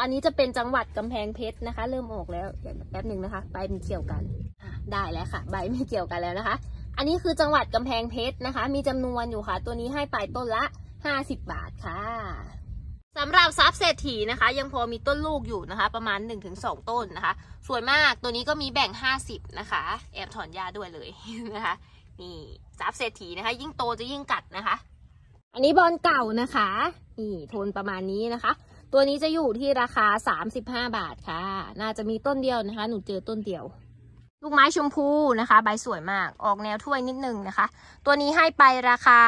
อันนี้จะเป็นจังหวัดกำแพงเพชรนะคะ เริ่มออกแล้วแป๊บหนึ่งนะคะใบมีเกี่ยวกันได้แล้วค่ะใบไม่เกี่ยวกันแล้วนะคะ อันนี้คือจังหวัดกำแพงเพชรนะคะ มีจำนวนอยู่ค่ะ ตัวนี้ให้ปลายต้นละ50 บาทค่ะสำหรับซับเศรษฐีนะคะ ยังพอมีต้นลูกอยู่นะคะ ประมาณ1-2ต้นนะคะ สวยมากตัวนี้ก็มีแบ่ง50นะคะ แอบถอนยาด้วยเลยนะคะนี่ซับเศรษฐีนะคะ ยิ่งโตจะยิ่งกัดนะคะ อันนี้บอลเก่านะคะนี่โทนประมาณนี้นะคะตัวนี้จะอยู่ที่ราคา 35 บาทค่ะ น่าจะมีต้นเดียวนะคะ หนูเจอต้นเดียว ลูกไม้ชมพูนะคะ ใบสวยมาก ออกแนวถ้วยนิดนึงนะคะ ตัวนี้ให้ไปราคา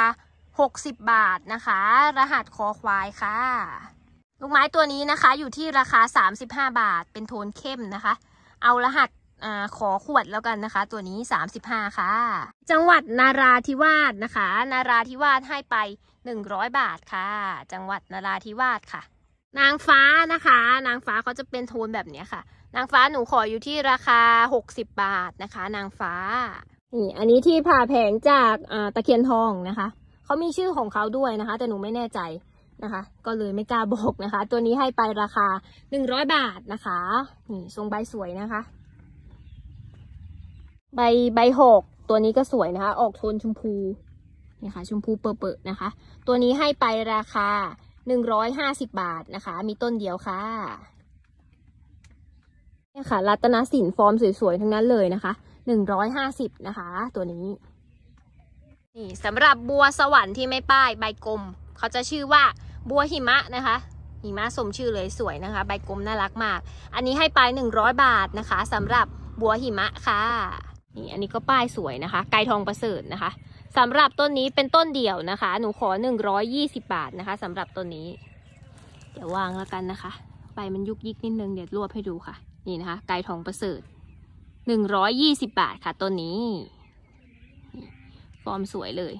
60 บาทนะคะ รหัสคอควายค่ะ ลูกไม้ตัวนี้นะคะ อยู่ที่ราคา 35 บาท เป็นโทนเข้มนะคะ เอารหัสอขอขวดแล้วกันนะคะ ตัวนี้35ค่ะ จังหวัดนาราธิวาสนะคะนาราธิวาสให้ไป 100 บาทค่ะ จังหวัดนาราธิวาสค่ะนางฟ้านะคะ นางฟ้าเขาจะเป็นโทนแบบนี้ค่ะ นางฟ้าหนูขออยู่ที่ราคา 60 บาทนะคะ นางฟ้านี่ อันนี้ที่ผ่าแผงจากตะเคียนทองนะคะเขามีชื่อของเขาด้วยนะคะแต่หนูไม่แน่ใจนะคะ ก็เลยไม่กล้าบอกนะคะ ตัวนี้ให้ไปราคา 100 บาทนะคะนี่ทรงใบสวยนะคะ ใบใบหก ตัวนี้ก็สวยนะคะ ออกโทนชมพูนะคะชมพูเปอะๆนะคะ ตัวนี้ให้ไปราคาหหนึ่งร้้อยาสิบาทนะคะ มีต้นเดียวค่ะเนี่ยค่ะ รัตนสิน ฟอร์มสวยๆ ทั้งนั้นเลยนะคะหหนึ่งร้้อยาสิบนะคะ ตัวนี้ นี่สำหรับบัวสวรรค์ที่ไม่ป้ายใบกลม เขาจะชื่อว่าบัวหิมะนะคะ หิมะสมชื่อเลยสวยนะคะ ใบกลมน่ารักมาก อันนี้ให้ไป้อยบาทนะคะสำหรับบัวหิมะค่ะ นี่ อันนี้ก็ป้ายสวยนะคะ ไก่ทองประเสริฐนะคะสำหรับต้นนี้เป็นต้นเดี่ยวนะคะ หนูขอ120บาทนะคะ สำหรับต้นนี้ เดี๋ยววางแล้วกันนะคะ ใบมันยุกยิกนิดนึง เดี๋ยวรวบให้ดูค่ะ นี่นะคะไก่ทองประเสริฐ120บาทค่ะ ต้นนี้ ฟอร์มสวยเลย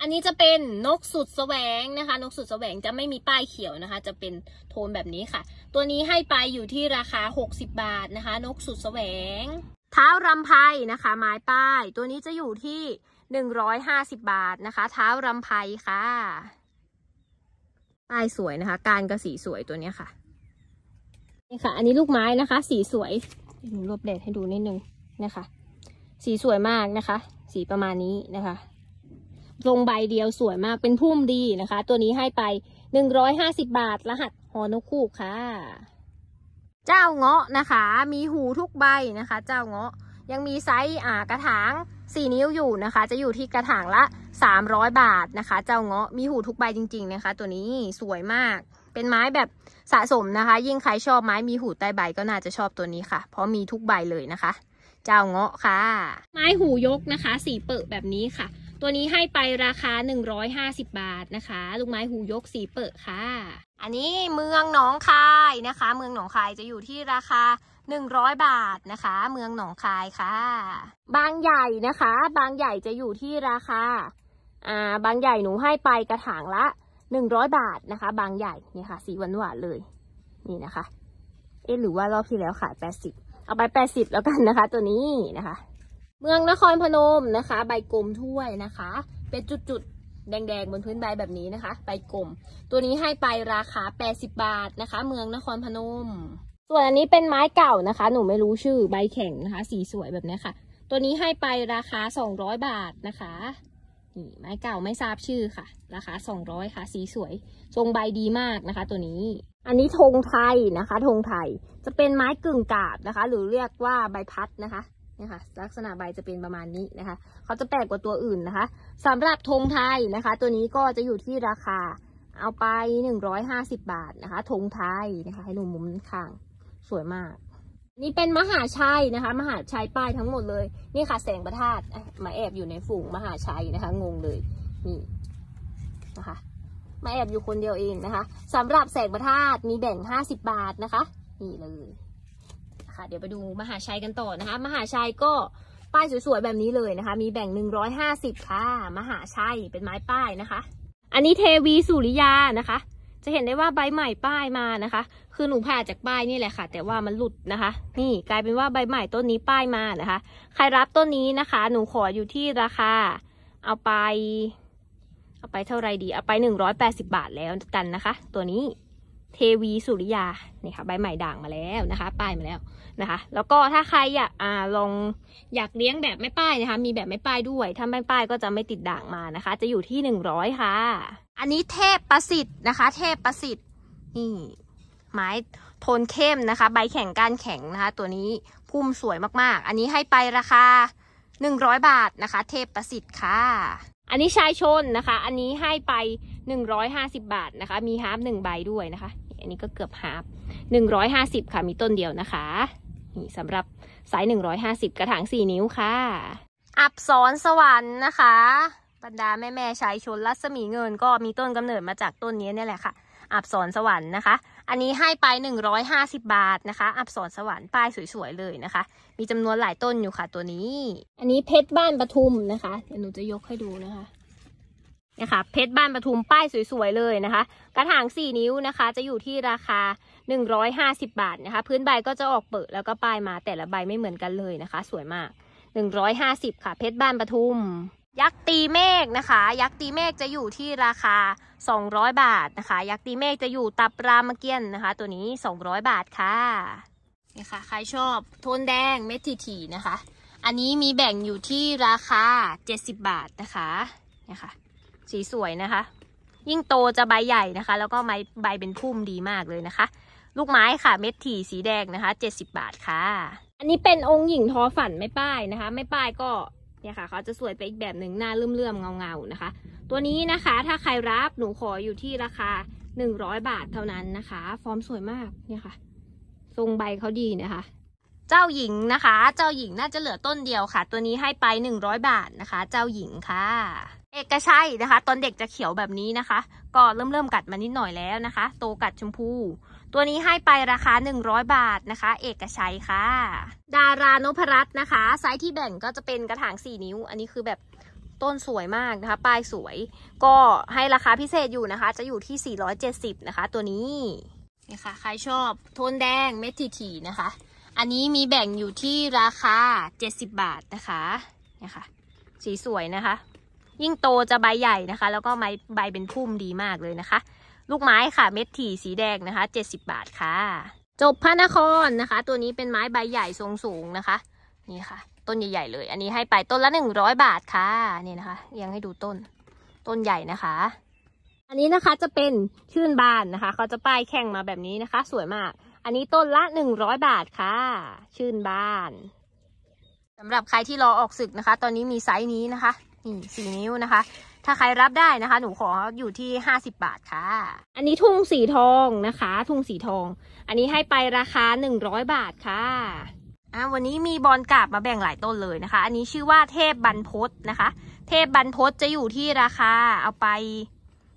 อันนี้จะเป็นนกสุดแสวงนะคะ นกสุดแสวงจะไม่มีป้ายเขียวนะคะ จะเป็นโทนแบบนี้ค่ะ ตัวนี้ให้ไปอยู่ที่ราคา60บาทนะคะ นกสุดแสวง เท้ารำไพนะคะไม้ป้าย ตัวนี้จะอยู่ที่150 บาทนะคะเท้ารำไพค่ะป้ายสวยนะคะการกระสีสวยตัวนี้ค่ะนี่ค่ะ อันนี้ลูกไม้นะคะ สีสวยหนูรวบแดดให้ดูนิดนึงนะคะสีสวยมากนะคะ สีประมาณนี้นะคะลงใบเดียวสวยมากเป็นพุ่มดีนะคะ ตัวนี้ให้ไป 150 บาทรหัสฮอนกคู่ค่ะ เจ้าเงาะนะคะ มีหูทุกใบนะคะ เจ้าเงาะ ยังมีไซส์อ่ากระถางสี่นิ้วอยู่นะคะ จะอยู่ที่กระถางละ 300 บาทนะคะ เจ้าเงาะมีหูทุกใบจริง ๆ นะคะ ตัวนี้สวยมาก เป็นไม้แบบสะสมนะคะ ยิ่งใครชอบไม้มีหูใต้ใบก็น่าจะชอบตัวนี้ค่ะ เพราะมีทุกใบเลยนะคะ เจ้าเงาะค่ะ ไม้หูยกนะคะ สีเปิดแบบนี้ค่ะ ตัวนี้ให้ไปราคา 150 บาทนะคะ ลูกไม้หูยกสีเปิดค่ะ อันนี้เมืองหนองคายนะคะ เมืองหนองคายจะอยู่ที่ราคา100 บาทนะคะ เมืองหนองคายค่ะ บางใหญ่นะคะ บางใหญ่จะอยู่ที่ราคาอ่า บางใหญ่หนูให้ไปกระถางละ 100 บาทนะคะ บางใหญ่นี่ค่ะสีหวานหวานเลย นี่นะคะ เอ๊หรือว่ารอบที่แล้วขาย80เอาไป 80 แล้วกันนะคะ ตัวนี้นะคะ เมืองนครพนมนะคะ ใบกลมถ้วยนะคะ เป็นจุดๆแดงๆบนพื้นใบแบบนี้นะคะใบกลม ตัวนี้ให้ไปราคา 80 บาทนะคะ เมืองนครพนมส่วนอันนี้เป็นไม้เก่านะคะ หนูไม่รู้ชื่อใบแข็งนะคะ สีสวยแบบนี้ค่ะ ตัวนี้ให้ไปราคา 200 บาทนะคะ นี่ไม้เก่าไม่ทราบชื่อค่ะ ราคา200ค่ะ สีสวย ทรงใบดีมากนะคะตัวนี้ อันนี้ธงไทยนะคะธงไทยจะเป็นไม้กึ่งกาบนะคะ หรือเรียกว่าใบพัดนะคะนี่ค่ะลักษณะใบจะเป็นประมาณนี้นะคะ เขาจะแปลกกว่าตัวอื่นนะคะ สำหรับธงไทยนะคะ ตัวนี้ก็จะอยู่ที่ราคาเอาไป150บาทนะคะธงไทยนะคะ ให้หนุ่มมุมข้างสวยมาก นี่เป็นมหาชัยนะคะ มหาชัยป้ายทั้งหมดเลย นี่ค่ะ แสงประทาดมาแอบอยู่ในฝูง มหาชัยนะคะ งงเลย นี่นะคะมาแอบอยู่คนเดียวเองนะคะสำหรับแสงประทาดมีแบ่งห้าสิบาทนะคะ นี่เลยนะคะเดี๋ยวไปดูมหาชัยกันต่อนะคะ มหาชัยก็ป้ายสวยๆแบบนี้เลยนะคะ มีแบ่งหหนึ่งร้้อยาสิบค่ะ มหาชัยเป็นไม้ป้ายนะคะ อันนี้เทวีสุริยานะคะจะเห็นได้ว่าใบใหม่ป้ายมานะคะ คือหนูผ่าจากป้ายนี่แหละค่ะ แต่ว่ามันหลุดนะคะ นี่กลายเป็นว่าใบใหม่ต้นนี้ป้ายมานะคะ ใครรับต้นนี้นะคะ หนูขออยู่ที่ราคา เอาไป เอาไปเท่าไรดี เอาไปหนึ่งร้อยแปดสิบาทแล้วกันนะคะ ตัวนี้เทวีสุริยานี่ค่ะใบใหม่ด่างมาแล้วนะคะป้ายมาแล้วนะคะ แล้วก็ถ้าใครอยากอ่าลองอยากเลี้ยงแบบไม่ป้ายนะคะ มีแบบไม่ป้ายด้วยถ้าไม่ป้ายก็จะไม่ติดด่างมานะคะ จะอยู่ที่หนึ่งร้อยค่ะ อันนี้เทพประสิทธิ์นะคะ เทพประสิทธิ์นี่ไม้โทนเข้มนะคะ ใบแข็งก้านแข็งนะคะ ตัวนี้พุ่มสวยมากๆ อันนี้ให้ไปราคาหนึ่งร้อยบาทนะคะ เทพประสิทธิ์ค่ะ อันนี้ชายชนนะคะ อันนี้ให้ไปหนึ่งร้อยห้าสิบบาทนะคะ มีฮาร์ปหนึ่งใบด้วยนะคะอันนี้ก็เกือบหาบ150 ค่ะ มีต้นเดียวนะคะ นี่สำหรับสาย150 กระถาง 4 นิ้วค่ะ อับสอนสวรรค์นะคะ บรรดาแม่แม่ชายชนรัศมีเงินก็มีต้นกำเนิดมาจากต้นนี้นี่แหละค่ะ อับสอนสวรรค์นะคะ อันนี้ให้ไป 150 บาทนะคะ อับสอนสวรรค์ป้ายสวยๆ เลยนะคะ มีจำนวนหลายต้นอยู่ค่ะตัวนี้ อันนี้เพชรบ้านปทุมนะคะเดี๋ยวหนูจะยกให้ดูนะคะนะคะเพชรบ้านปทุมป้ายสวย ๆ เลยนะคะ กระถาง 4 นิ้วนะคะ จะอยู่ที่ราคา 150 บาทนะคะ พื้นใบก็จะออกเปิดแล้วก็ป้ายมาแต่ละใบไม่เหมือนกันเลยนะคะ สวยมาก150ค่ะ เพชรบ้านปทุม ยักษ์ตีเมฆนะคะ ยักษ์ตีเมฆจะอยู่ที่ราคา 200 บาทนะคะ ยักษ์ตีเมฆจะอยู่ตับรามเกียนนะคะ ตัวนี้ 200 บาทค่ะนี่ค่ะใครชอบโทนแดงเม็ดทีๆนะคะ อันนี้มีแบ่งอยู่ที่ราคา70บาทนะคะนี่ค่ะสีสวยนะคะ ยิ่งโตจะใบใหญ่นะคะ แล้วก็ใบใบเป็นพุ่มดีมากเลยนะคะ ลูกไม้ค่ะ เม็ดถี่สีแดงนะคะ70 บาทค่ะ อันนี้เป็นองค์หญิงทอฝันไม่ป้ายนะคะ ไม่ป้ายก็เนี่ยค่ะ เขาจะสวยไปอีกแบบหนึ่งหน้าเลื่อมๆเงาๆนะคะ ตัวนี้นะคะ ถ้าใครรับ หนูขออยู่ที่ราคา 100 บาทเท่านั้นนะคะ ฟอร์มสวยมาก เนี่ยค่ะ ทรงใบเขาดีนะคะ เจ้าหญิงนะคะ เจ้าหญิงน่าจะเหลือต้นเดียวค่ะ ตัวนี้ให้ไป100บาทนะคะ เจ้าหญิงค่ะเอกชัยนะคะ ตอนเด็กจะเขียวแบบนี้นะคะ ก็เริ่มเริ่มกัดมานิดหน่อยแล้วนะคะ โตกัดชมพู ตัวนี้ให้ไปราคา 100 บาทนะคะ เอกชัยค่ะ ดารานพรัตน์นะคะไซส์ที่แบ่งก็จะเป็นกระถาง 4 นิ้ว อันนี้คือแบบต้นสวยมากนะคะปลายสวย ก็ให้ราคาพิเศษอยู่นะคะ จะอยู่ที่ 470นะคะตัวนี้นี่ค่ะ ใครชอบ โทนแดงเม็ดทีๆนะคะ อันนี้มีแบ่งอยู่ที่ราคา 70 บาทนะคะนี่ค่ะ สีสวยนะคะยิ่งโตจะใบใหญ่นะคะ แล้วก็ใบเป็นพุ่มดีมากเลยนะคะ ลูกไม้ค่ะ เม็ดถี่สีแดงนะคะ70บาทค่ะ จบพระนครนะคะ ตัวนี้เป็นไม้ใบใหญ่ทรงสูงนะคะ นี่ค่ะ ต้นใหญ่ๆเลย อันนี้ให้ไปต้นละ 100 บาทค่ะนี่นะคะ ยังให้ดูต้นต้นใหญ่นะคะ อันนี้นะคะจะเป็นชื่นบานนะคะ เขาจะป้ายแข่งมาแบบนี้นะคะ สวยมาก อันนี้ต้นละ100บาทค่ะ ชื่นบานสำหรับใครที่รอออกศึกนะคะ ตอนนี้มีไซส์นี้นะคะนี่สี่นิ้วนะคะ ถ้าใครรับได้นะคะ หนูขออยู่ที่ห้าสิบบาทค่ะ อันนี้ทุ่งสีทองนะคะ ทุ่งสีทอง อันนี้ให้ไปราคาหนึ่งร้อยบาทค่ะ อ่าวันนี้มีบอลกาบมาแบ่งหลายต้นเลยนะคะ อันนี้ชื่อว่าเทพบรรพศนะคะ เทพบรรพศจะอยู่ที่ราคาเอาไป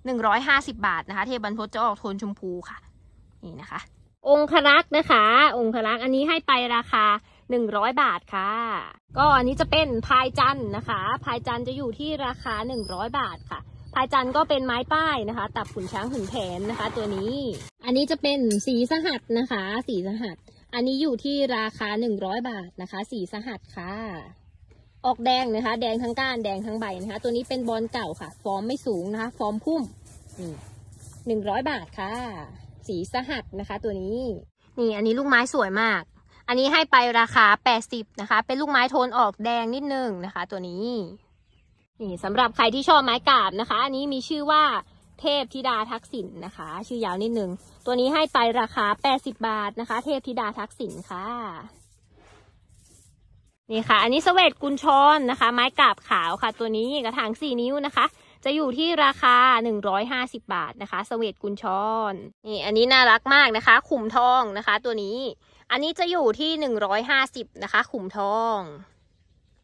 หนึ่งร้อยห้าสิบาทนะคะ เทพบรรพศจะออกโทนชมพูค่ะ นี่นะคะ องครักษ์นะคะ องครักษ์อันนี้ให้ไปราคา100 บาทค่ะ ก็อันนี้จะเป็นพายจันนะคะพายจันจะอยู่ที่ราคา100 บาทค่ะ พายจันก็เป็นไม้ป้ายนะคะ ตับขุนช้างขุนแผนนะคะตัวนี้ อันนี้จะเป็นสีสหัสนะคะ สีสหัสอันนี้อยู่ที่ราคา 100 บาทนะคะ สีสหัสค่ะ ออกแดงนะคะ แดงทั้งก้านแดงทั้งใบนะคะ ตัวนี้เป็นบอลเก่าค่ะ ฟอร์มไม่สูงนะคะ ฟอร์มพุ่มหนึ่งร้อยบาทค่ะ สีสหัสนะคะ ตัวนี้ นี่อันนี้ลูกไม้สวยมากอันนี้ให้ไปราคา 80นะคะ เป็นลูกไม้โทนออกแดงนิดนึงนะคะ ตัวนี้ นี่สำหรับใครที่ชอบไม้กาบนะคะ อันนี้มีชื่อว่าเทพธิดาทักษิณนนะคะ ชื่อยาวนิดนึง ตัวนี้ให้ไปราคา 80 บาทนะคะ เทพธิดาทักษิณค่ะ นี่ค่ะ อันนี้สเวตกุญชรนนะคะ ไม้กาบขาวค่ะ ตัวนี้กระถางสี่นิ้วนะคะจะอยู่ที่ราคา 150 บาทนะคะสเวตกุญชอน นี่ อันนี้น่ารักมากนะคะ ขุมทองนะคะ ตัวนี้ อันนี้จะอยู่ที่ 150นะคะ ขุมทอง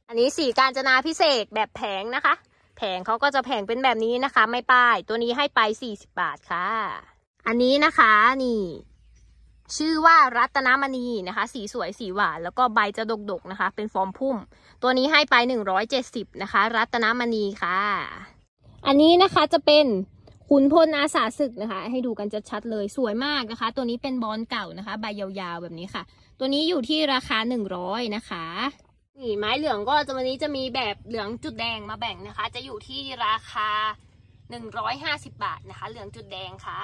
อันนี้สีการจนาพิเศษแบบแผงนะคะ แผงเขาก็จะแผงเป็นแบบนี้นะคะ ไม่ป้าย ตัวนี้ให้ไป 40 บาทค่ะ อันนี้นะคะ นี่ ชื่อว่ารัตนมณีนะคะ สีสวยสีหวาน แล้วก็ใบจะดกๆนะคะ เป็นฟอร์มพุ่ม ตัวนี้ให้ไป170นะคะ รัตนมณีค่ะอันนี้นะคะจะเป็นขุนพลอาสาศึกนะคะ ให้ดูกันจะชัดเลยสวยมากนะคะ ตัวนี้เป็นบอลเก่านะคะ ใบยาวๆแบบนี้ค่ะ ตัวนี้อยู่ที่ราคาหนึ่งร้อยนะคะนี่ไม้เหลืองก็จะวันนี้จะมีแบบเหลืองจุดแดงมาแบ่งนะคะ จะอยู่ที่ราคาหหนึ่งร้้อยาสิบาทนะคะ เหลืองจุดแดงค่ะ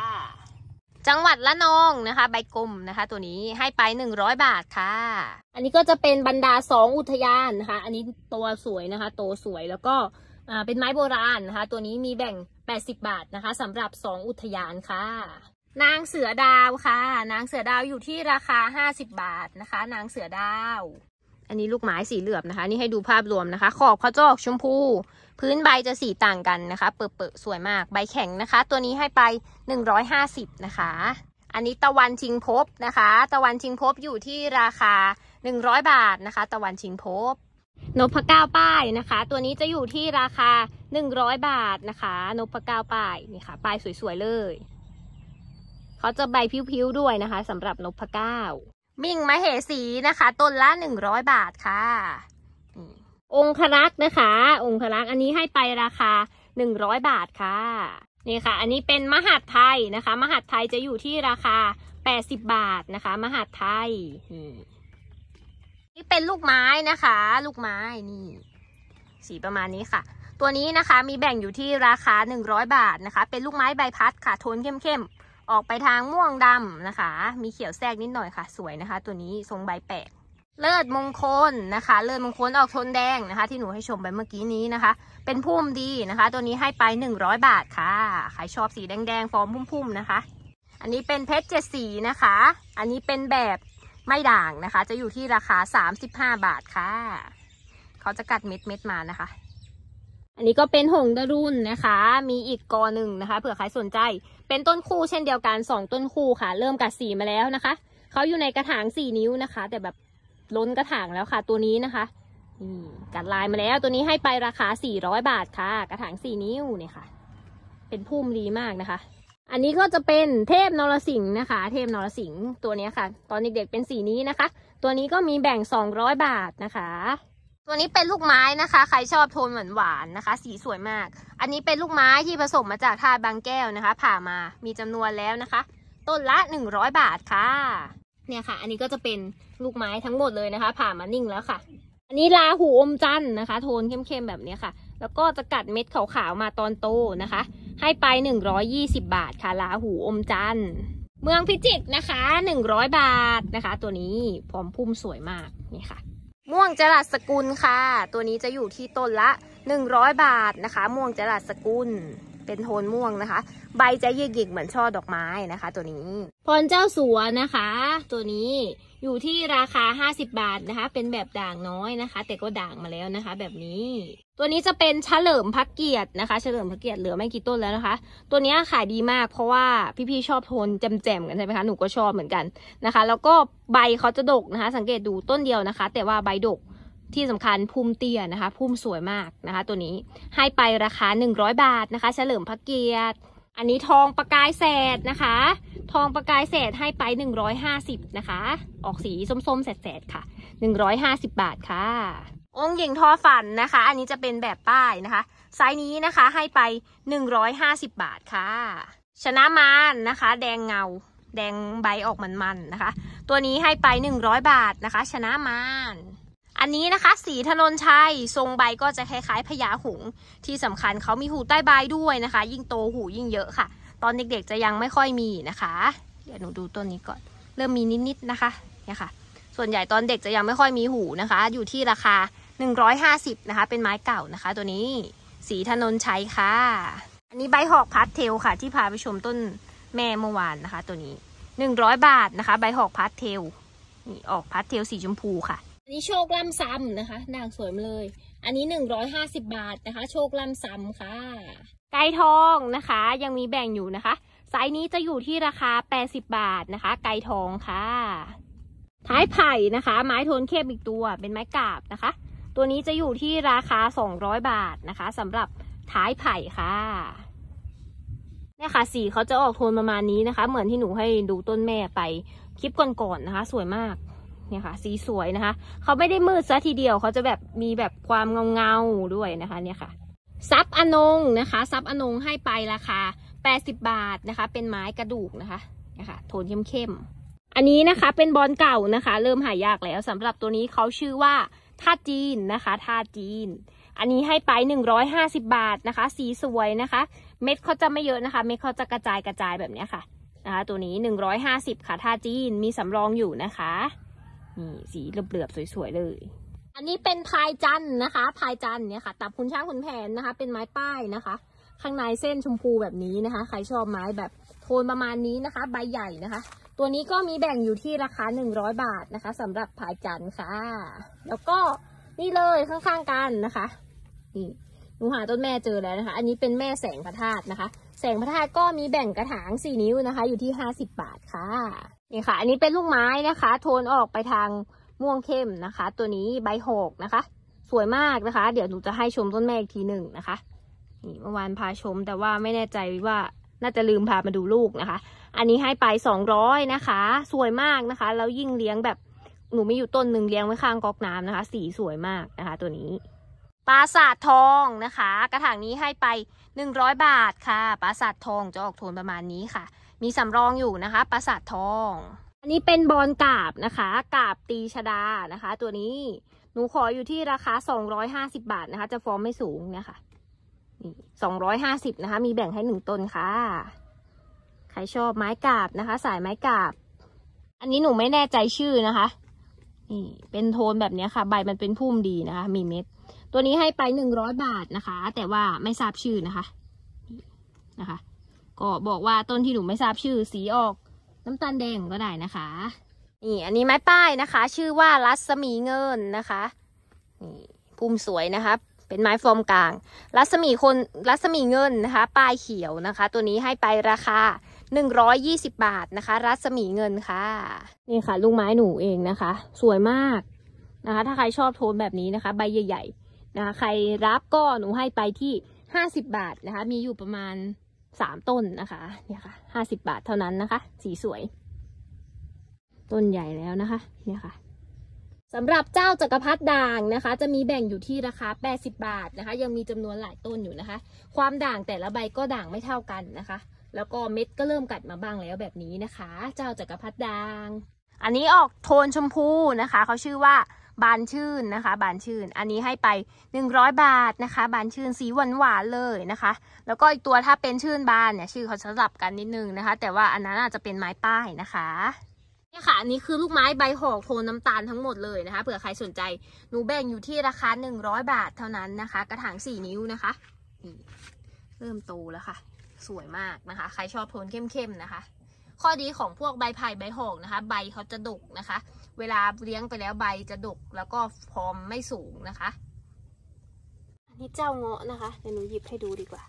จังหวัดละนองนะคะ ใบกลมนะคะ ตัวนี้ให้ไปหนึ่งร้อยบาทค่ะ อันนี้ก็จะเป็นบรรดาสองอุทยานนะคะ อันนี้ตัวสวยนะคะโตสวยแล้วก็อ่าเป็นไม้โบราณนะคะ ตัวนี้มีแบ่ง 80 บาทนะคะสำหรับ 2 อุทยานค่ะ นางเสือดาวค่ะ นางเสือดาวอยู่ที่ราคา 50 บาทนะคะ นางเสือดาวอันนี้ลูกไม้สีเหลือบนะคะนี่ให้ดูภาพรวมนะคะ ขอบเขาจอกชมพู พื้นใบจะสีต่างกันนะคะ เปิดดสวยมากใบแข็งนะคะ ตัวนี้ให้ไป 150 นะคะอันนี้ตะวันชิงพบนะคะ ตะวันชิงพบอยู่ที่ราคา 100 บาทนะคะ ตะวันชิงพบนพก้าวป้ายนะคะ ตัวนี้จะอยู่ที่ราคา100 บาทนะคะนพก้าวป้ายนี่ค่ะป้ายสวยๆเลย เขาจะใบพิ้วๆด้วยนะคะสำหรับนพก้าวมิ่งมะเหสีนะคะ ต้นละ100บาทค่ะองครักษ์นะคะ องครักษ์อันนี้ให้ไปราคา100บาทค่ะนี่ค่ะ อันนี้เป็นมหาดไทยนะคะ มหาดไทยจะอยู่ที่ราคา80บาทนะคะ มหาดไทยนี่เป็นลูกไม้นะคะ ลูกไม้นี่สีประมาณนี้ค่ะ ตัวนี้นะคะมีแบ่งอยู่ที่ราคา100 บาทนะคะ เป็นลูกไม้ใบพัดค่ะโทนเข้มๆออกไปทางม่วงดำนะคะ มีเขียวแทรกนิดหน่อยค่ะสวยนะคะ ตัวนี้ทรงใบแปลกเลิศมงคลนะคะ เลิศมงคลออกโทนแดงนะคะที่หนูให้ชมไปเมื่อกี้นี้นะคะ เป็นพุ่มดีนะคะ ตัวนี้ให้ไป100บาทค่ะใครชอบสีแดงๆฟอร์มพุ่มๆนะคะ อันนี้เป็นเพชรเจ็ดสีนะคะ อันนี้เป็นแบบไม่ด่างนะคะ จะอยู่ที่ราคาสามสิบห้าบาทค่ะ เขาจะกัดเม็ดเม็ดมานะคะ อันนี้ก็เป็นหงดรุ่นนะคะ มีอีกกอหนึ่งนะคะ เผื่อใครสนใจ เป็นต้นคู่เช่นเดียวกันสองต้นคู่ค่ะ เริ่มกัดสีมาแล้วนะคะ เขาอยู่ในกระถางสี่นิ้วนะคะ แต่แบบล้นกระถางแล้วค่ะ ตัวนี้นะคะกัดลายมาแล้ว ตัวนี้ให้ไปราคาสี่ร้อยบาทค่ะ กระถางสี่นิ้วเนี่ยค่ะ เป็นพุ่มดีมากนะคะอันนี้ก็จะเป็นเทพนรสิงห์นะคะ เทพนรสิงห์ตัวนี้ค่ะ ตอนเด็กๆเป็นสีนี้นะคะ ตัวนี้ก็มีแบ่ง 200 บาทนะคะ ตัวนี้เป็นลูกไม้นะคะ ใครชอบโทนหวานนะคะ สีสวยมาก อันนี้เป็นลูกไม้ที่ผสมมาจากทาบางแก้วนะคะ ผ่ามา มีจำนวนแล้วนะคะ ต้นละ100บาทค่ะ เนี่ยค่ะ อันนี้ก็จะเป็นลูกไม้ทั้งหมดเลยนะคะ ผ่ามานิ่งแล้วค่ะ อันนี้ลาหูอมจันทร์นะคะโทนเข้มๆแบบนี้ค่ะแล้วก็จะกัดเม็ดขาวๆมาตอนโตนะคะ ให้ไป 120 บาทค่ะลาหูอมจัน เมืองพิจิตรนะคะ 100 บาทนะคะตัวนี้พร้อมพุ่มสวยมากนี่ค่ะ ม่วงจรัสกุลค่ะ ตัวนี้จะอยู่ที่ต้นละ 100 บาทนะคะม่วงจรัสกุลเป็นโทนม่วงนะคะ ใบจะหยิกเหมือนช่อดอกไม้นะคะ ตัวนี้ พรเจ้าสวนนะคะ ตัวนี้อยู่ที่ราคา 50 บาทนะคะ เป็นแบบด่างน้อยนะคะ แต่ก็ด่างมาแล้วนะคะ แบบนี้ ตัวนี้จะเป็นเฉลิมพักเกียรตินะคะ เฉลิมพักเกียรติเหลือไม่กี่ต้นแล้วนะคะตัวนี้ขายดีมากเพราะว่าพี่ๆชอบโทนแจ่มๆ กันใช่ไหมคะหนูก็ชอบเหมือนกันนะคะ แล้วก็ใบเขาจะดกนะคะ สังเกตดูต้นเดียวนะคะ แต่ว่าใบดกที่สำคัญพุ่มเตี้ยนะคะพุ่มสวยมากนะคะ ตัวนี้ให้ไปราคา 100 บาทนะคะ เฉลิมพระเกียรติ อันนี้ทองประกายแสดนะคะ ทองประกายแสด ให้ไป 150นะคะออกสีส้มๆแสดดค่ะ 150 บาทค่ะ องค์หญิงทอฝันนะคะ อันนี้จะเป็นแบบป้ายนะคะไซส์นี้นะคะให้ไป 150 บาทค่ะ ชนะมานนะคะ แดงเงาแดงใบออกมันๆนนะคะ ตัวนี้ให้ไป 100 บาทนะคะ ชนะมานอันนี้นะคะสีธนนชัยทรงใบก็จะคล้ายๆพญาหงที่สำคัญเขามีหูใต้ใบด้วยนะคะ ยิ่งโตหูยิ่งเยอะค่ะ ตอนเด็กๆ จะยังไม่ค่อยมีนะคะเดี๋ยวหนูดูต้นนี้ก่อน เริ่มมีนิดๆนะคะเนี่ยค่ะ ส่วนใหญ่ตอนเด็กจะยังไม่ค่อยมีหูนะคะ อยู่ที่ราคา 150นะคะ เป็นไม้เก่านะคะตัวนี้สีธนนชัยค่ะ อันนี้ใบหอกพัดเทลค่ะ ที่พาไปชมต้นแม่เมื่อวานนะคะ ตัวนี้100บาทนะคะ ใบหอกพัดเทลนี่ออกพัดเทลสีชมพูค่ะอันนี้โชคล่ำซ้ำนะคะ นางสวยมาเลย อันนี้หนึ่งร้อยห้าสิบบาทนะคะ โชคล่ำซ้ำค่ะ ไก่ทองนะคะ ยังมีแบ่งอยู่นะคะไซส์นี้จะอยู่ที่ราคาแปดสิบบาทนะคะ ไก่ทองค่ะ ท้ายไผ่นะคะ ไม้โทนเข้มอีกตัวเป็นไม้กาบนะคะ ตัวนี้จะอยู่ที่ราคาสองร้อยบาทนะคะสำหรับท้ายไผ่ค่ะ เนี่ยค่ะ สีเขาจะออกโทนประมาณนี้นะคะ เหมือนที่หนูให้ดูต้นแม่ไป คลิปก่อนๆนนะคะ สวยมากเนี่ยค่ะสีสวยนะคะเขาไม่ได้มืดซะทีเดียวเขาจะแบบมีแบบความเงาเงาด้วยนะคะเนี่ยค่ะซับอนงนะคะซับอนงให้ไปราคา80 บาทนะคะ เป็นไม้กระดูกนะคะเนี่ยค่ะ โทนเข้มเข้ม อันนี้นะคะเป็นบอลเก่านะคะ เริ่มหายากแล้วสำหรับตัวนี้เขาชื่อว่าท่าจีนนะคะท่าจีน อันนี้ให้ไป 150 บาทนะคะ สีสวยนะคะ เม็ดเขาจะไม่เยอะนะคะ เม็ดเขาจะกระจายกระจายแบบนี้ค่ะนะคะตัวนี้ 150ค่ะท่าจีนมีสำรองอยู่นะคะนี่สีเหลือบๆ สวย ๆ เลย อันนี้เป็นพายจันนะคะ พายจันเนี่ยค่ะ ตับคุณช่างคุณแผนนะคะ เป็นไม้ป้ายนะคะ ข้างในเส้นชมพูแบบนี้นะคะ ใครชอบไม้แบบโทนประมาณนี้นะคะ ใบใหญ่นะคะ ตัวนี้ก็มีแบ่งอยู่ที่ราคา 100 บาทนะคะสำหรับพายจันค่ะ แล้วก็นี่เลยข้างๆ กันนะคะ นี่หนูหาต้นแม่เจอแล้วนะคะ อันนี้เป็นแม่แสงพระธาตุนะคะ แสงพระธาตุก็มีแบ่งกระถางสี่นิ้วนะคะ อยู่ที่ห้าสิบบาทค่ะนี่ค่ะ อันนี้เป็นลูกไม้นะคะ โทนออกไปทางม่วงเข้มนะคะ ตัวนี้ใบหกนะคะ สวยมากนะคะ เดี๋ยวหนูจะให้ชมต้นแม่อีกทีหนึ่งนะคะ นี่เมื่อวานพาชมแต่ว่าไม่แน่ใจว่าน่าจะลืมพามาดูลูกนะคะ อันนี้ให้ไปสองร้อยนะคะ สวยมากนะคะ แล้วยิ่งเลี้ยงแบบหนูไม่อยู่ต้นหนึ่งเลี้ยงไว้ข้างก๊อกน้ำนะคะ สีสวยมากนะคะ ตัวนี้ปราสาททองนะคะ กระถางนี้ให้ไป100บาทค่ะปราสาททองจะออกโทนประมาณนี้ค่ะ มีสำรองอยู่นะคะปราสาททอง อันนี้เป็นบอลกาบนะคะกาบตีชดานะคะ ตัวนี้ หนูขออยู่ที่ราคา250บาทนะคะ จะฟอร์มไม่สูงนะคะนี่250นะคะ มีแบ่งให้หนึ่งต้นค่ะ ใครชอบไม้กาบนะคะ สายไม้กาบ อันนี้หนูไม่แน่ใจชื่อนะคะ นี่ เป็นโทนแบบนี้ค่ะ ใบมันเป็นพุ่มดีนะคะ มีเม็ดตัวนี้ให้ไปหนึ่งร้อยบาทนะคะ แต่ว่าไม่ทราบชื่อนะคะนะคะ ก็บอกว่าต้นที่หนูไม่ทราบชื่อสีออกน้ำตาลแดงก็ได้นะคะนี่ อันนี้ไม้ป้ายนะคะ ชื่อว่ารัศมีเงินนะคะนี่พุ่มสวยนะคะ เป็นไม้ฟอร์มกลาง รัศมีคนรัศมีเงินนะคะป้ายเขียวนะคะ ตัวนี้ให้ไปราคาหนึ่งร้อยยี่สิบาทนะคะ รัศมีเงินค่ะนี่ค่ะ ลูกไม้หนูเองนะคะ สวยมากนะคะ ถ้าใครชอบโทนแบบนี้นะคะใบใหญ่ๆนะคะใครรับก็หนูให้ไปที่ห้าสิบบาทนะคะ มีอยู่ประมาณสามต้นนะคะ เนี่ยค่ะห้าสิบบาทเท่านั้นนะคะ สี สวย ต้นใหญ่แล้วนะคะ เนี่ยค่ะสำหรับเจ้าจักรพรรดิด่างนะคะ จะมีแบ่งอยู่ที่ราคา80บาทนะคะ ยังมีจำนวนหลายต้นอยู่นะคะ ความด่างแต่ละใบก็ด่างไม่เท่ากันนะคะ แล้วก็เม็ดก็เริ่มกัดมาบ้างแล้วแบบนี้นะคะ เจ้าจักรพรรดิด่างอันนี้ออกโทนชมพูนะคะเขาชื่อว่าบานชื่นนะคะ บานชื่น อันนี้ให้ไป 100 บาทนะคะ บานชื่นสีหวานหวานเลยนะคะ แล้วก็อีกตัวถ้าเป็นชื่นบานเนี่ย ชื่อเขาสลับกันนิดนึงนะคะ แต่ว่าอันนั้นอาจจะเป็นไม้ป้ายนะคะนี่ค่ะ อันนี้คือลูกไม้ใบหอกโทนน้ำตาลทั้งหมดเลยนะคะเผื่อใครสนใจหนูแบ่งอยู่ที่ราคา 100 บาทเท่านั้นนะคะ กระถาง 4 นิ้วนะคะเริ่มโตแล้วค่ะสวยมากนะคะ ใครชอบโทนเข้มๆนะคะข้อดีของพวกใบไผ่ใบหอกนะคะ ใบเขาจะดกนะคะ เวลาเลี้ยงไปแล้วใบจะดกแล้วก็พรอมไม่สูงนะคะ อันนี้เจ้าเงาะนะคะเดี๋ยวหนูหยิบให้ดูดีกว่า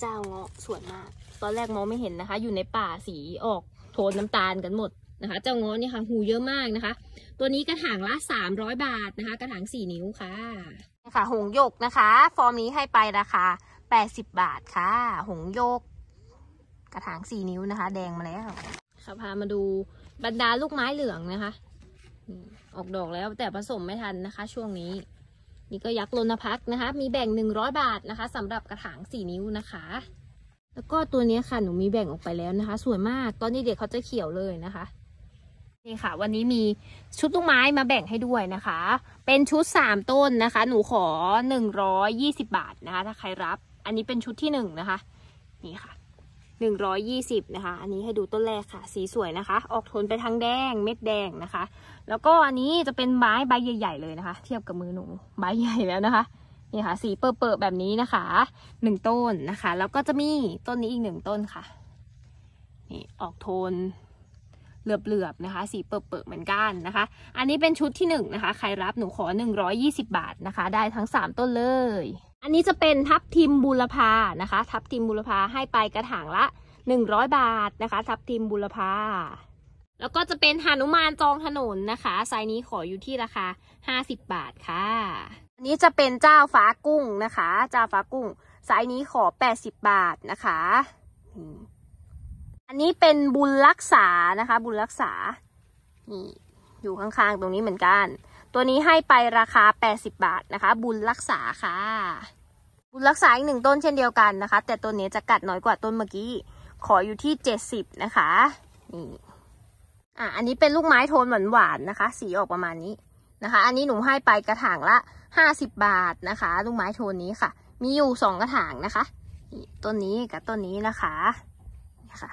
เจ้าเงาะสวยมากตอนแรกมองไม่เห็นนะคะ อยู่ในป่าสีออก โทนน้ำตาลกันหมดนะคะ เจ้าเงาะนี่ค่ะ หูเยอะมากนะคะ ตัวนี้กระถางละสามร้อยบาทนะคะกระถางสี่นิ้วค่ะค่ะหงยกนะคะ ฟอร์มนี้ให้ไปราคาแปดสิบบาทค่ะ หงยกกระถางสี่นิ้วนะคะ แดงมาแล้วค่ะพามาดูบรรดาลูกไม้เหลืองนะคะ ออก ดอกแล้วแต่ผสมไม่ทันนะคะ ช่วงนี้ นี่ก็ยักษ์ลนพักนะคะ มีแบ่งหนึ่งร้อยบาทนะคะสำหรับกระถางสี่นิ้วนะคะ แล้วก็ตัวนี้ค่ะหนูมีแบ่งออกไปแล้วนะคะ สวยมาก ตอนนี้เด็กเขาจะเขียวเลยนะคะนี่ค่ะ วันนี้มีชุดลูกไม้มาแบ่งให้ด้วยนะคะ เป็นชุดสามต้นนะคะหนูขอหนึ่งร้อยยี่สิบบาทนะคะถ้าใครรับ อันนี้เป็นชุดที่หนึ่งนะคะ นี่ค่ะ120นะคะ อันนี้ให้ดูต้นแรกค่ะ สีสวยนะคะ ออกโทนไปทางแดง เม็ดแดงนะคะ แล้วก็อันนี้จะเป็นไม้ใบใหญ่ๆเลยนะคะ เทียบกับมือหนูใบใหญ่แล้วนะคะ นี่ค่ะ สีเปิดๆแบบนี้นะคะ หนึ่งต้นนะคะ แล้วก็จะมีต้นนี้อีกหนึ่งต้นค่ะ นี่ออกโทนเหลือบๆนะคะ สีเปิดๆเหมือนกันนะคะ อันนี้เป็นชุดที่1นนะคะ ใครรับหนูขอ 120 บาทนะคะ ได้ทั้ง 3 ต้นเลย อันนี้จะเป็นทับทิมบุรพานะคะ ทับทิมบุรพาให้ไปกระถางละ 100 บาทนะคะ ทับทิมบุรพาแล้วก็จะเป็นหานุมานจองถนนนะคะไซส์นี้ขออยู่ที่ราคา 50 บาทค่ะ อันนี้จะเป็นเจ้าฟ้ากุ้งนะคะเจ้าฟ้ากุ้งไซส์นี้ขอ 80 บาทนะคะอันนี้เป็นบุญรักษานะคะบุญรักษา นี่ อยู่ข้างๆตรงนี้เหมือนกัน ตัวนี้ให้ไปราคา 80 บาทนะคะ บุญรักษาค่ะ บุญรักษาอีกหนึ่งต้นเช่นเดียวกันนะคะ แต่ต้นนี้จะกัดน้อยกว่าต้นเมื่อกี้ ขออยู่ที่ 70 นะคะนี่อ่ะอันนี้เป็นลูกไม้โทนหวานๆนะคะ สีออกประมาณนี้นะคะ อันนี้หนูให้ไปกระถางละ 50 บาทนะคะลูกไม้โทนนี้ค่ะ มีอยู่2กระถางนะคะต้นนี้กับต้นนี้นะคะนี่ค่ะ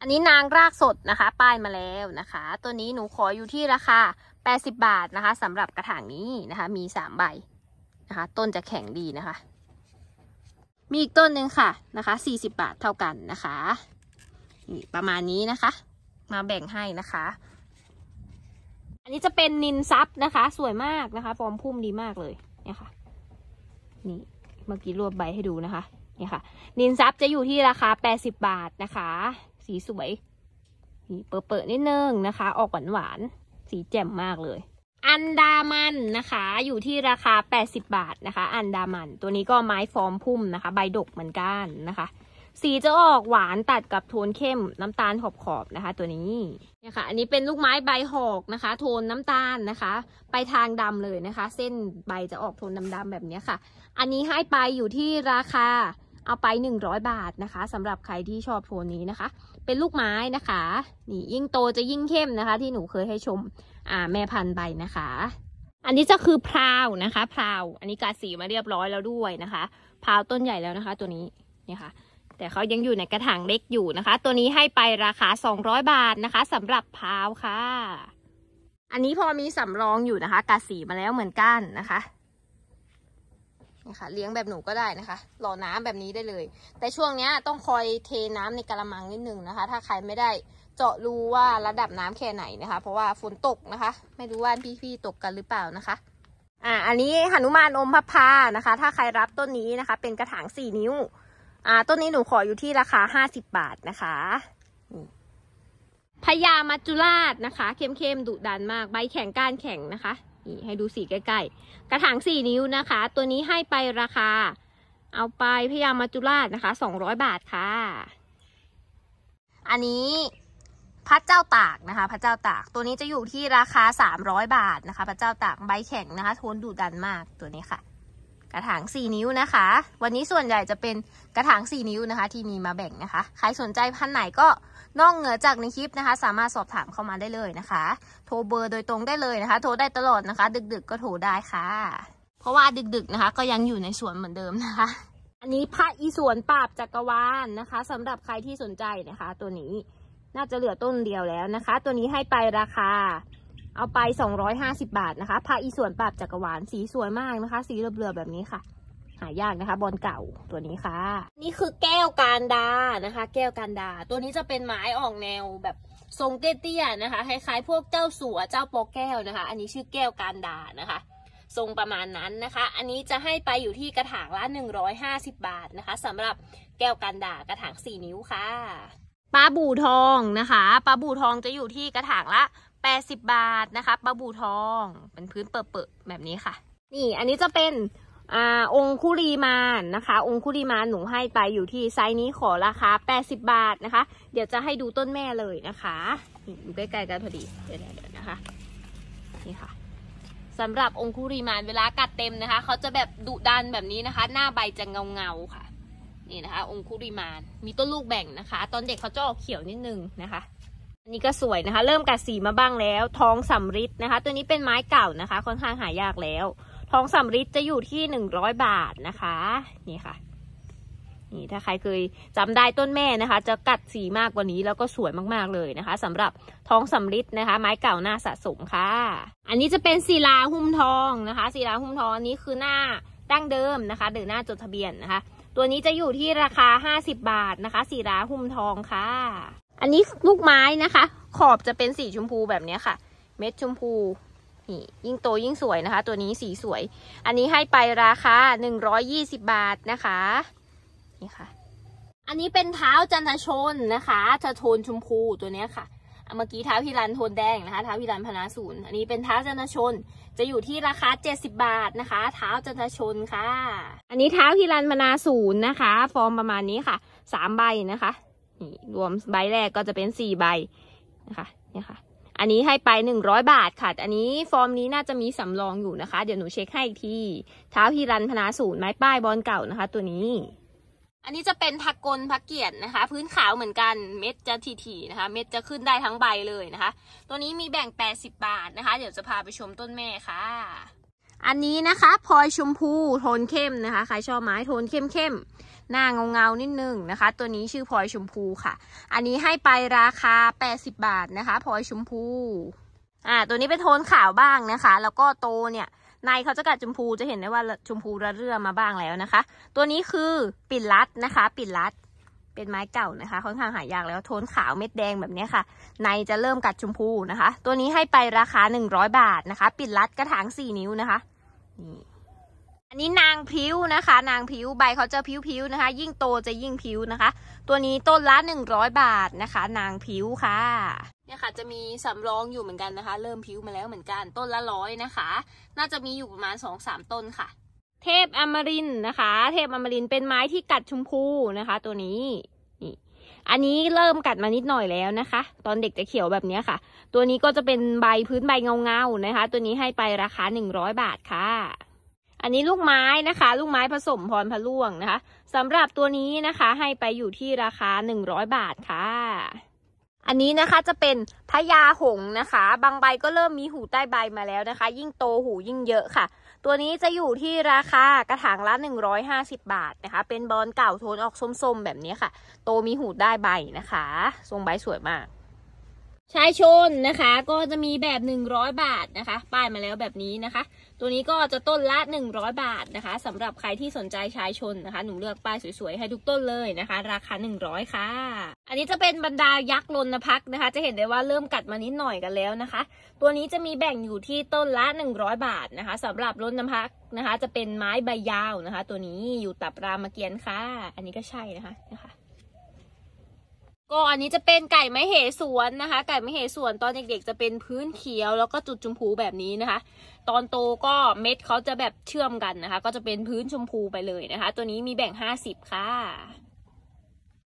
อันนี้นางรากสดนะคะ ป้ายมาแล้วนะคะ ตัวนี้หนูขออยู่ที่ราคา 80 บาทนะคะสำหรับกระถางนี้นะคะ มี 3 ใบนะคะ ต้นจะแข็งดีนะคะ มีอีกต้นหนึ่งค่ะนะคะ40 บาทเท่ากันนะคะ นี่ประมาณนี้นะคะ มาแบ่งให้นะคะ อันนี้จะเป็นนินซับนะคะ สวยมากนะคะฟอร์มพุ่มดีมากเลยเนี่ยค่ะ นี่ เมื่อกี้รวบใบให้ดูนะคะ เนี่ยค่ะ นินซับจะอยู่ที่ราคา 80 บาทนะคะสีสวยนี่เปิดๆนิดนึงนะคะ ออกหวานหวานสีแจ่มมากเลย อันดามันนะคะ อยู่ที่ราคา80บาทนะคะ อันดามัน ตัวนี้ก็ไม้ฟอร์มพุ่มนะคะ ใบดกเหมือนกันนะคะ สีจะออกหวานตัดกับโทนเข้ม น้ำตาลขอบๆนะคะ ตัวนี้เนี่ยค่ะ อันนี้เป็นลูกไม้ใบหอกนะคะ โทนน้ำตาลนะคะ ไปทางดำเลยนะคะ เส้นใบจะออกโทนดำๆแบบนี้ค่ะ อันนี้ให้ไปอยู่ที่ราคาเอาไป100บาทนะคะสำหรับใครที่ชอบโทนนี้นะคะเป็นลูกไม้นะคะ นี่ยิ่งโตจะยิ่งเข้มนะคะ ที่หนูเคยให้ชมอ่าแม่พันธุ์ใบนะคะ อันนี้จะคือพราวนะคะพราว อันนี้กาสีมาเรียบร้อยแล้วด้วยนะคะ พราวต้นใหญ่แล้วนะคะตัวนี้ นี่ค่ะ แต่เขายังอยู่ในกระถางเล็กอยู่นะคะ ตัวนี้ให้ไปราคา200บาทนะคะสำหรับพราวค่ะ อันนี้พอมีสำรองอยู่นะคะ กาสีมาแล้วเหมือนกันนะคะะคะเลี้ยงแบบหนูก็ได้นะคะ หล่อน้ำแบบนี้ได้เลย แต่ช่วงนี้ต้องคอยเทน้ำในกระมังนิดนึงนะคะ ถ้าใครไม่ได้ เจาะรูว่าระดับน้ำแค่ไหนนะคะ เพราะว่าฝนตกนะคะ ไม่รู้ว่าพี่ๆตกกันหรือเปล่านะคะ อ่า อันนี้หนุมานอมพพานะคะ ถ้าใครรับต้นนี้นะคะ เป็นกระถางสี่นิ้ว อ่า ต้นนี้หนูขออยู่ที่ราคาห้าสิบบาทนะคะพญามัจจุราชนะคะ เข้มๆ ดุดันมาก ใบแข็งก้านแข็งนะคะนี่ให้ดูสีใกล้ ๆ กระถางสี่นิ้วนะคะ ตัวนี้ให้ไปราคาเอาไปพยามาจุราชนะคะสองร้อยบาทค่ะ อันนี้พระเจ้าตากนะคะพระเจ้าตาก ตัวนี้จะอยู่ที่ราคาสามร้อยบาทนะคะ พระเจ้าตากใบแข็งนะคะ โทนดูดันมากตัวนี้ค่ะกระถาง 4 นิ้ว นะคะ วันนี้ส่วนใหญ่จะเป็นกระถาง 4 นิ้วนะคะ ที่มีมาแบ่งนะคะ ใครสนใจพันไหนก็นอกเหนือจากในคลิปนะคะ สามารถสอบถามเข้ามาได้เลยนะคะ โทรเบอร์โดยตรงได้เลยนะคะ โทรได้ตลอดนะคะ ดึกๆ ก็โทรได้ค่ะ เพราะว่าดึกๆ นะคะ ก็ยังอยู่ในสวนเหมือนเดิมนะคะ อันนี้พระอีสวนปราบจักรวาลนนะคะ สำหรับใครที่สนใจนะคะ ตัวนี้น่าจะเหลือต้นเดียวแล้วนะคะ ตัวนี้ให้ไปราคาเอาไป 250บาทนะคะพาอีส่วนปราบจักรวาลสีสวยมากนะคะ สีเบลือๆแบบนี้ค่ะ หายากนะคะ บอลเก่าตัวนี้ค่ะ นี่คือแก้วการดานะคะ แก้วการดา ตัวนี้จะเป็นไม้ออกแนวแบบทรงเตี้ยๆนะคะคล้ายๆพวกเจ้าสัวเจ้าโปอแก้วนะคะ อันนี้ชื่อแก้วการดานะคะ ทรงประมาณนั้นนะคะ อันนี้จะให้ไปอยู่ที่กระถางละ150บาทนะคะสำหรับแก้วการดากระถาง4นิ้วค่ะ ปลาบู่ทองนะคะปลาบู่ทองจะอยู่ที่กระถางละ80 บาทนะคะปลาบูทอง เป็นพื้นเปิดๆแบบนี้ค่ะ นี่ อันนี้จะเป็น อ่า องคุรีมานนะคะ องคุรีมานหนูให้ไปอยู่ที่ไซส์นี้ขอราคา 80 บาทนะคะ เดี๋ยวจะให้ดูต้นแม่เลยนะคะอยู่ใกล้ๆกันพอดี เดี๋ยวนะคะนี่ค่ะสำหรับองคุรีมานเวลากัดเต็มนะคะ เขาจะแบบดุดันแบบนี้นะคะ หน้าใบจะเงาๆค่ะ นี่นะคะ องคุรีมาน มีต้นลูกแบ่งนะคะ ตอนเด็กเขาจะออกเขียวนิดนึงนะคะนี่ก็สวยนะคะ เริ่มกัดสีมาบ้างแล้วทองสำริดนะคะ ตัวนี้เป็นไม้เก่านะคะ ค่อนข้างหายากแล้วทองสำริดจะอยู่ที่หนึ่งร้อยบาทนะคะ นี่ค่ะ นี่ถ้าใครเคยจำได้ต้นแม่นะคะ จะกัดสีมากกว่านี้แล้วก็สวยมากๆเลยนะคะ สำหรับทองสำริดนะคะ ไม้เก่าหน้าสะสมค่ะ อันนี้จะเป็นศิลาหุ้มทองนะคะศิลาหุ้มทองอันนี้คือหน้าดั้งเดิมนะคะ หรือหน้าจดทะเบียนนะคะ ตัวนี้จะอยู่ที่ราคาห้าสิบาทนะคะศิลาหุ้มทองค่ะอันนี้ลูกไม้นะคะ ขอบจะเป็นสีชมพูแบบนี้ค่ะ เม็ดชมพูนี่ ยิ่งโตยิ่งสวยนะคะตัวนี้สีสวย อันนี้ให้ไปราคาหนึ่งร้อยยี่สิบาทนะคะนี่ค่ะ อันนี้เป็นเท้าจันทชนนะคะจะโทนชมพูตัวนี้ค่ะ เมื่อกี้เท้าพิรันโทนแดงนะคะเท้าพิรันพนาศูนย์อันนี้เป็นเท้าจันทชน จะอยู่ที่ราคาเจ็ดสิบาทนะคะเท้าจันทชนค่ะ อันนี้เท้าพิรันพนาศูนย์นะคะ ฟอร์มประมาณนี้ค่ะสามใบนะคะนี่รวมใบแรกก็จะเป็นสี่ใบนะคะเนี่ยค่ะ อันนี้ให้ไปหนึ่งร้อยบาทค่ะ อันนี้ฟอร์มนี้น่าจะมีสำรองอยู่นะคะ เดี๋ยวหนูเช็คให้อีกทีเท้าฮิรันพนาสูนไม้ป้ายบอลเก่านะคะ ตัวนี้ อันนี้จะเป็นผักกลพักเกียรตินะคะ พื้นขาวเหมือนกันเม็ดจะถี่ๆนะคะ เม็ดจะขึ้นได้ทั้งใบเลยนะคะ ตัวนี้มีแบ่งแปดสิบาทนะคะเดี๋ยวจะพาไปชมต้นแม่ค่ะ อันนี้นะคะพลอยชมพูโทนเข้มนะคะใครชอบไม้โทนเข้มเข้มหน้าเงาเงานิดนึงนะคะ ตัวนี้ชื่อพลอยชมพูค่ะ อันนี้ให้ไปราคา 80 บาทนะคะพลอยชมพู อ่า ตัวนี้เป็นโทนขาวบ้างนะคะ แล้วก็โตเนี่ย ในเขาจะกัดชมพูจะเห็นได้ว่าชมพูระเรื่อมาบ้างแล้วนะคะ ตัวนี้คือปิดรัดนะคะ ปิดรัดเป็นไม้เก่านะคะค่อนข้างหายากแล้ว โทนขาวเม็ดแดงแบบนี้ค่ะ ในจะเริ่มกัดชมพูนะคะ ตัวนี้ให้ไปราคา 100 บาทนะคะ ปิดรัดกระถาง 4 นิ้วนะคะนี่อันนี้นางพิ้วนะคะ นางพิ้ว ใบเขาจะพิ้ววนะคะ ยิ่งโตจะยิ่งพิ้วนะคะ ตัวนี้ต้นละหนึ่งร้อยบาทนะคะ นางพิ้วค่ะ เนี่ยค่ะจะมีสำรองอยู่เหมือนกันนะคะ เริ่มพิ้วมาแล้วเหมือนกัน ต้นละร้อยนะคะ น่าจะมีอยู่ประมาณสองสามต้นค่ะ เทพอมรินนะคะ เทพอมรินเป็นไม้ที่กัดชมพูนะคะ ตัวนี้นี่อันนี้เริ่มกัดมานิดหน่อยแล้วนะคะ ตอนเด็กจะเขียวแบบนี้ค่ะ ตัวนี้ก็จะเป็นใบพื้นใบเงาๆนะคะ ตัวนี้ให้ไปราคาหนึ่งร้อยบาทค่ะอันนี้ลูกไม้นะคะ ลูกไม้ผสมพรพะล่วงนะคะสำหรับตัวนี้นะคะให้ไปอยู่ที่ราคา 100 บาทค่ะ อันนี้นะคะจะเป็นพญาหงนะคะ บางใบก็เริ่มมีหูใต้ใบมาแล้วนะคะ ยิ่งโตหูยิ่งเยอะค่ะ ตัวนี้จะอยู่ที่ราคากระถางละ 150 บาทนะคะ เป็น บอลเก่าโทนออกส้มๆแบบนี้ค่ะ โตมีหูใต้ใบนะคะ ทรงใบสวยมากชายชนนะคะ ก็จะมีแบบ100 บาทนะคะป้ายมาแล้วแบบนี้นะคะตัวนี้ก็จะต้นละ 100 บาทนะคะสำหรับใครที่สนใจชายชนนะคะ หนูเลือกป้ายสวยๆ ให้ทุกต้นเลยนะคะ ราคา 100 ค่ะ อันนี้จะเป็นบรรดายักษ์ลนพักนะคะ จะเห็นได้ว่าเริ่มกัดมานิดหน่อยกันแล้วนะคะ ตัวนี้จะมีแบ่งอยู่ที่ต้นละ 100 บาทนะคะสำหรับลนพักนะคะ จะเป็นไม้ใบยาวนะคะ ตัวนี้อยู่ตับรามเกียรติค่ะ อันนี้ก็ใช่นะคะนะคะก็อันนี้จะเป็นไก่ไม้เหสวนนะคะ ไก่ไม้เหสวนตอนเด็กๆ จะเป็นพื้นเขียว แล้วก็จุดชมพูแบบนี้นะคะ ตอนโตก็เม็ดเขาจะแบบเชื่อมกันนะคะ ก็จะเป็นพื้นชมพูไปเลยนะคะ ตัวนี้มีแบ่ง 50 ค่ะ